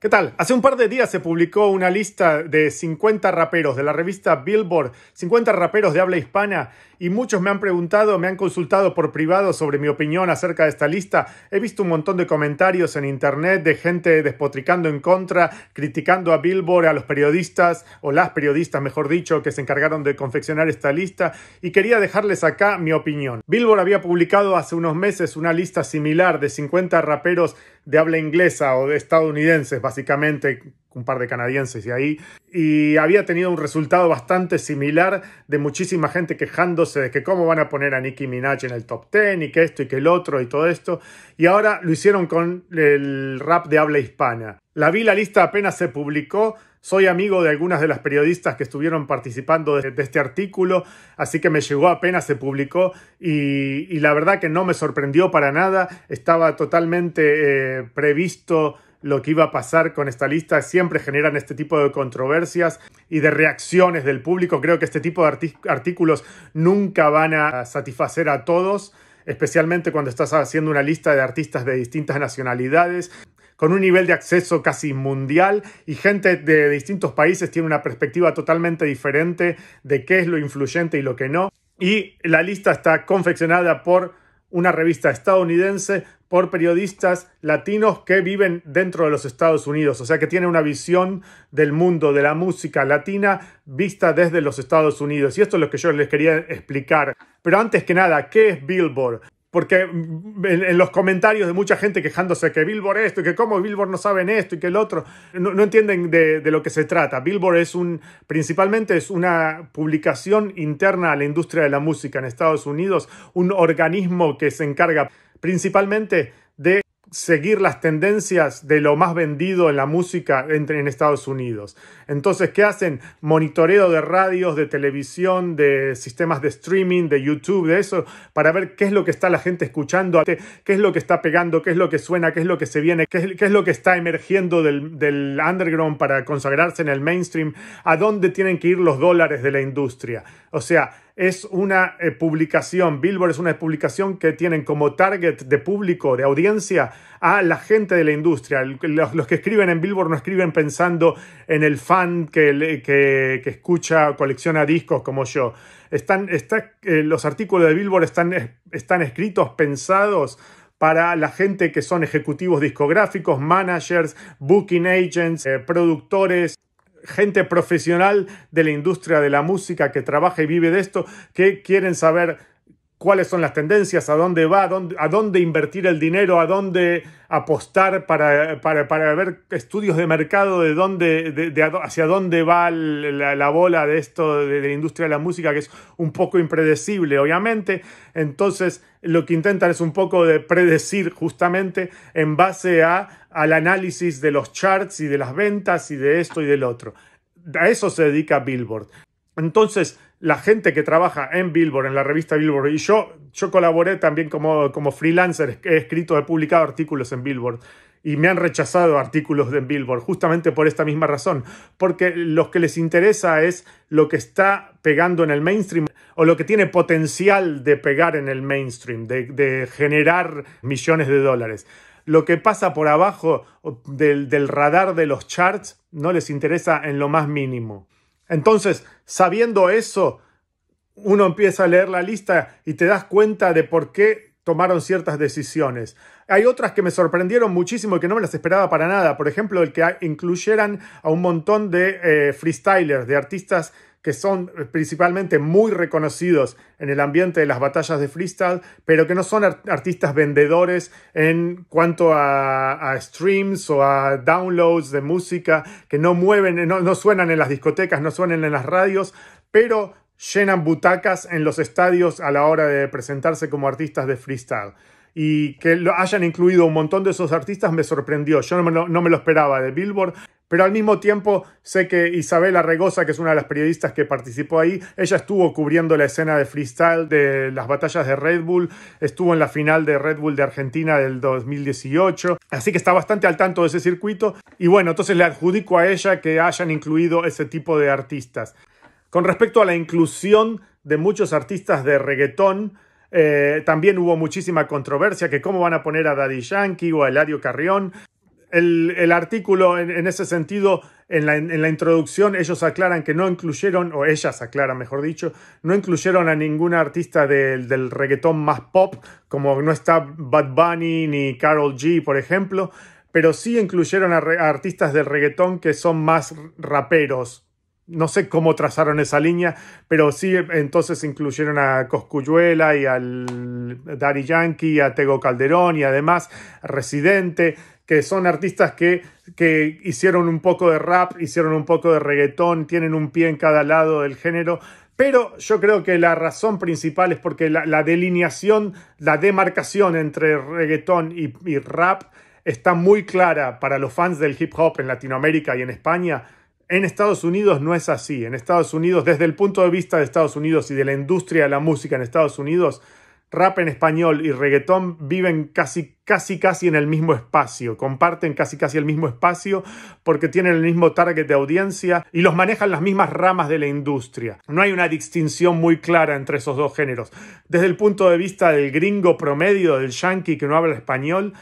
¿Qué tal? Hace un par de días se publicó una lista de 50 raperos de la revista Billboard, 50 raperos de habla hispana, y muchos me han preguntado, me han consultado por privado sobre mi opinión acerca de esta lista. He visto un montón de comentarios en internet de gente despotricando en contra, criticando a Billboard, a los periodistas, o las periodistas, mejor dicho, que se encargaron de confeccionar esta lista, y quería dejarles acá mi opinión. Billboard había publicado hace unos meses una lista similar de 50 raperos de habla inglesa o de estadounidenses, básicamente, un par de canadienses y ahí, y había tenido un resultado bastante similar de muchísima gente quejándose de que cómo van a poner a Nicki Minaj en el top 10 y que esto y que el otro y todo esto, y ahora lo hicieron con el rap de habla hispana. La vi, la lista apenas se publicó, soy amigo de algunas de las periodistas que estuvieron participando de, este artículo, así que me llegó apenas se publicó y, la verdad que no me sorprendió para nada. Estaba totalmente eh, previsto lo que iba a pasar con esta lista. Siempre generan este tipo de controversias y de reacciones del público. Creo que este tipo de artículos nunca van a satisfacer a todos especialmente cuando estás haciendo una lista de artistas de distintas nacionalidades con un nivel de acceso casi mundial y gente de distintos países tiene una perspectiva totalmente diferente de qué es lo influyente y lo que no. Y la lista está confeccionada por una revista estadounidense, por periodistas latinos que viven dentro de los Estados Unidos, o sea que tiene una visión del mundo de la música latina vista desde los Estados Unidos. Y esto es lo que yo les quería explicar. Pero antes que nada, ¿qué es Billboard? Porque en, los comentarios de mucha gente quejándose que Billboard esto, y que cómo Billboard no saben esto y que el otro, no, entienden de, de, lo que se trata. Billboard es un, principalmente es una publicación interna a la industria de la música en Estados Unidos, un organismo que se encarga principalmente de seguir las tendencias de lo más vendido en la música en, en Estados Unidos. Entonces, ¿qué hacen? Monitoreo de radios, de televisión, de sistemas de streaming, de YouTube, de eso, para ver qué es lo que está la gente escuchando, qué es lo que está pegando, qué es lo que suena, qué es lo que se viene, qué es, lo que está emergiendo del, del underground para consagrarse en el mainstream, a dónde tienen que ir los dólares de la industria. O sea, es una eh, publicación, Billboard es una publicación que tienen como target de público, de audiencia, a la gente de la industria. Los, que escriben en Billboard no escriben pensando en el fan que, que, que escucha, colecciona discos como yo. Están, eh, los artículos de Billboard están, están escritos, pensados para la gente que son ejecutivos discográficos, managers, booking agents, eh, productores, gente profesional de la industria de la música que trabaja y vive de esto, que quieren saber cuáles son las tendencias, a dónde va, a dónde, invertir el dinero, a dónde apostar para, ver estudios de mercado de dónde, de, hacia dónde va la, bola de esto de, la industria de la música, que es un poco impredecible, obviamente. Entonces, lo que intentan es un poco de predecir justamente en base al análisis de los charts y de las ventas y de esto y del otro. A eso se dedica Billboard. Entonces, la gente que trabaja en Billboard, en la revista Billboard, y yo, yo colaboré también como, freelancer, he escrito, he publicado artículos en Billboard, y me han rechazado artículos de Billboard, justamente por esta misma razón, porque lo que les interesa es lo que está pegando en el mainstream o lo que tiene potencial de pegar en el mainstream, de, generar millones de dólares lo que pasa por abajo del, radar de los charts no les interesa en lo más mínimo. Entonces, Sabiendo eso, uno empieza a leer la lista y te das cuenta de por qué tomaron ciertas decisiones. Hay otras que me sorprendieron muchísimo y que no me las esperaba para nada. Por ejemplo, el que incluyeran a un montón de eh, freestylers, de artistas que son eh, principalmente muy reconocidos en el ambiente de las batallas de freestyle, pero que no son artistas vendedores en cuanto a, streams o a downloads de música, que no mueven, no, suenan en las discotecas, no suenan en las radios, pero llenan butacas en los estadios a la hora de presentarse como artistas de freestyle y que lo hayan incluido un montón de esos artistas me sorprendió. Yo no no me lo esperaba de Billboard. Pero al mismo tiempo sé que Isabela Regosa, que es una de las periodistas que participó ahí, ella estuvo cubriendo la escena de freestyle de las batallas de Red Bull, estuvo en la final de Red Bull de Argentina del 2018, así que está bastante al tanto de ese circuito y bueno, entonces le adjudico a ella que hayan incluido ese tipo de artistas. Con respecto a la inclusión de muchos artistas de reggaetón, eh, también hubo muchísima controversia que cómo van a poner a Daddy Yankee o a Eladio Carrión el, artículo en, ese sentido, en la, introducción, ellos aclaran que no incluyeron, o ellas aclaran, mejor dicho, no incluyeron a ninguna artista del, del reggaetón más pop, como no está Bad Bunny ni Carol G, por ejemplo, pero sí incluyeron a, artistas del reggaetón que son más raperos, no sé cómo trazaron esa línea, pero sí entonces incluyeron a Coscuyuela y al Daddy Yankee, a Tego Calderón y además Residente que son artistas que, hicieron un poco de rap, hicieron un poco de reggaetón, tienen un pie en cada lado del género, pero yo creo que la razón principal es porque la, delineación, la demarcación entre reggaetón y, y, rap está muy clara para los fans del hip hop en Latinoamérica y en España. En Estados Unidos no es así. En Estados Unidos, desde el punto de vista de Estados Unidos y de la industria de la música en Estados Unidos, rap en español y reggaetón viven casi, casi, casi en el mismo espacio, comparten casi, casi el mismo espacio porque tienen el mismo target de audiencia y los manejan las mismas ramas de la industria. No hay una distinción muy clara entre esos dos géneros. Desde el punto de vista del gringo promedio, del yankee que no habla español,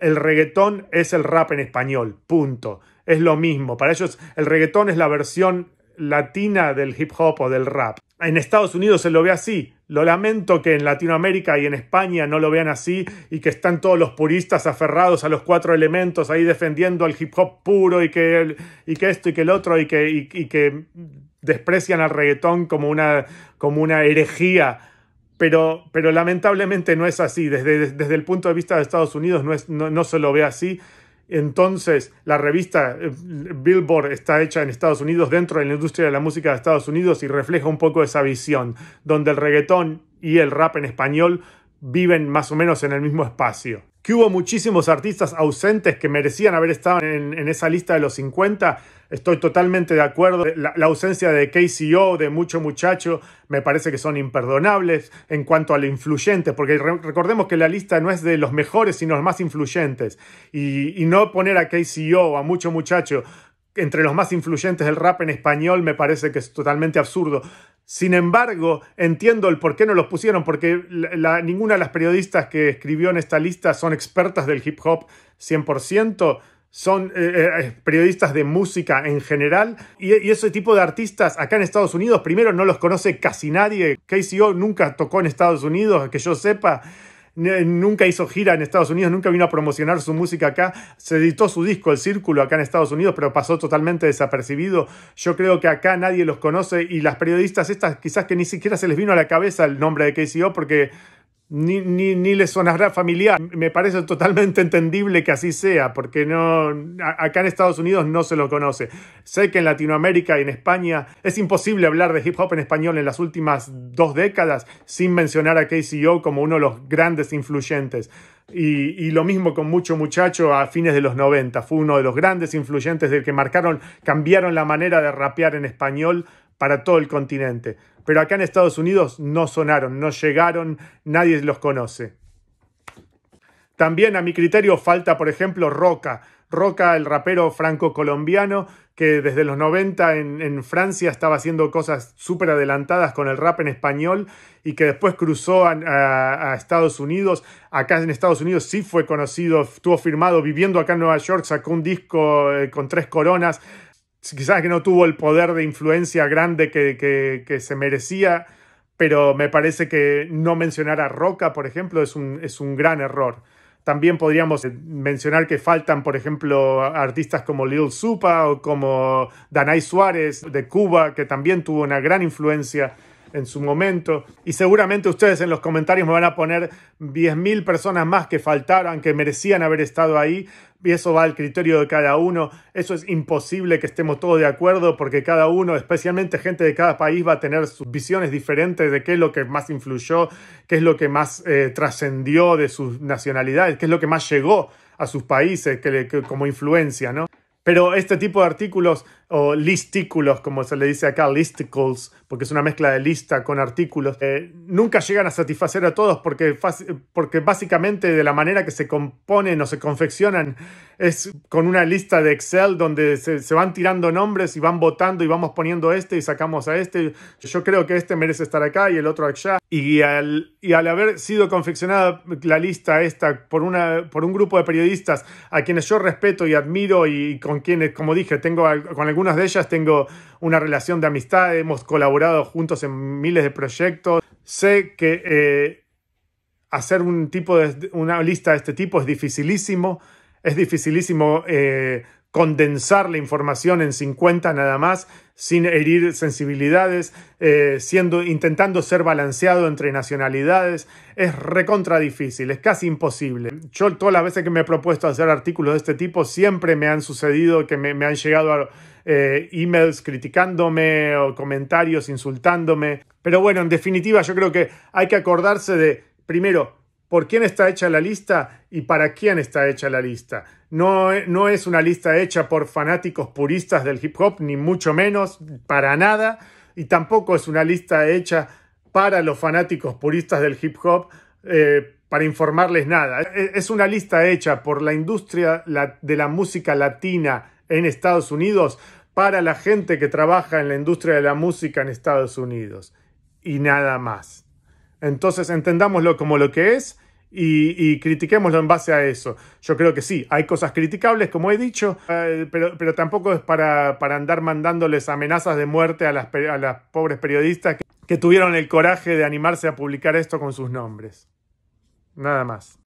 el reggaetón es el rap en español, punto. Es lo mismo. Para ellos el reggaetón es la versión latina del hip hop o del rap. En Estados Unidos se lo ve así. Lo lamento que en Latinoamérica y en España no lo vean así y que están todos los puristas aferrados a los cuatro elementos ahí defendiendo al hip hop puro y que, y que esto y que el otro y que, que desprecian al reggaetón como una, como una herejía. Pero, pero lamentablemente no es así. Desde, desde el punto de vista de Estados Unidos no, no, no se lo ve así. Entonces, la revista eh, Billboard está hecha en Estados Unidos, dentro de la industria de la música de Estados Unidos, y refleja un poco esa visión, donde el reggaetón y el rap en español viven más o menos en el mismo espacio. Que hubo muchísimos artistas ausentes que merecían haber estado en, esa lista de los 50, estoy totalmente de acuerdo. La, ausencia de KCO, de mucho muchacho, me parece que son imperdonables en cuanto a lo influyente, porque recordemos que la lista no es de los mejores, sino los más influyentes. Y, y no poner a KCO, a mucho muchacho, entre los más influyentes del rap en español me parece que es totalmente absurdo. Sin embargo, entiendo el por qué no los pusieron, porque ninguna de las periodistas que escribió en esta lista son expertas del hip hop 100%, son eh, eh, periodistas de música en general, y, ese tipo de artistas acá en Estados Unidos, primero no los conoce casi nadie, KCO nunca tocó en Estados Unidos, que yo sepa nunca hizo gira en Estados Unidos, nunca vino a promocionar su música acá, se editó su disco El Círculo acá en Estados Unidos, pero pasó totalmente desapercibido. Yo creo que acá nadie los conoce y las periodistas estas quizás que ni siquiera se les vino a la cabeza el nombre de KCO porque ni, ni, ni le sonará familiar. Me parece totalmente entendible que así sea, porque no, acá en Estados Unidos no se lo conoce. Sé que en Latinoamérica y en España es imposible hablar de hip hop en español en las últimas dos décadas sin mencionar a KCO como uno de los grandes influyentes. Y, y, lo mismo con mucho muchacho a fines de los 90. Fue uno de los grandes influyentes del que marcaron, cambiaron la manera de rapear en español para todo el continente. Pero acá en Estados Unidos no sonaron, no llegaron, nadie los conoce. También a mi criterio falta, por ejemplo, Roca. Roca, el rapero franco-colombiano, que desde los 90 en, Francia estaba haciendo cosas súper adelantadas con el rap en español y que después cruzó a, a, Estados Unidos. Acá en Estados Unidos sí fue conocido, estuvo firmado, viviendo acá en Nueva York, sacó un disco eh, con tres coronas quizás que no tuvo el poder de influencia grande que, se merecía, pero me parece que no mencionar a Roca, por ejemplo, es un, es un gran error. También podríamos eh, mencionar que faltan, por ejemplo, artistas como Lil Supa o como Danay Suárez de Cuba, que también tuvo una gran influencia en su momento. Y seguramente ustedes en los comentarios me van a poner 10.000 personas más que faltaron, que merecían haber estado ahí. Y eso va al criterio de cada uno. Eso es imposible que estemos todos de acuerdo porque cada uno, especialmente gente de cada país, va a tener sus visiones diferentes de qué es lo que más influyó, qué es lo que más eh, trascendió de sus nacionalidades, qué es lo que más llegó a sus países como influencia, ¿no? Pero este tipo de artículos o listículos, como se le dice acá, listicles, porque es una mezcla de lista con artículos, eh, nunca llegan a satisfacer a todos porque, porque básicamente de la manera que se componen o se confeccionan es con una lista de Excel donde se, se van tirando nombres y van votando y vamos poniendo este y sacamos a este. Yo creo que este merece estar acá y el otro allá. Y al, y al haber sido confeccionada la lista esta por, una, por un grupo de periodistas a quienes yo respeto y admiro y con quienes, como dije, tengo con algunos algunas de ellas tengo una relación de amistad, hemos colaborado juntos en miles de proyectos. Sé que eh, hacer un tipo de, una lista de este tipo es dificilísimo, es dificilísimo eh, condensar la información en 50 nada más sin herir sensibilidades, eh, siendo, intentando ser balanceado entre nacionalidades, es recontra difícil, es casi imposible. Yo todas las veces que me he propuesto hacer artículos de este tipo, siempre me han sucedido que me, han llegado eh, emails criticándome o comentarios insultándome. Pero bueno, en definitiva yo creo que hay que acordarse de, primero, por quién está hecha la lista y para quién está hecha la lista. No, es una lista hecha por fanáticos puristas del hip hop, ni mucho menos, para nada, y tampoco es una lista hecha para los fanáticos puristas del hip hop. Eh, para informarles nada. E, es una lista hecha por la industria de la música latina en Estados Unidos para la gente que trabaja en la industria de la música en Estados Unidos. Y nada más. Entonces entendámoslo como lo que es y, y, critiquémoslo en base a eso. Yo creo que sí, hay cosas criticables, como he dicho, eh, pero, pero, tampoco es para, andar mandándoles amenazas de muerte a las, a las pobres periodistas que tuvieron el coraje de animarse a publicar esto con sus nombres. Nada más.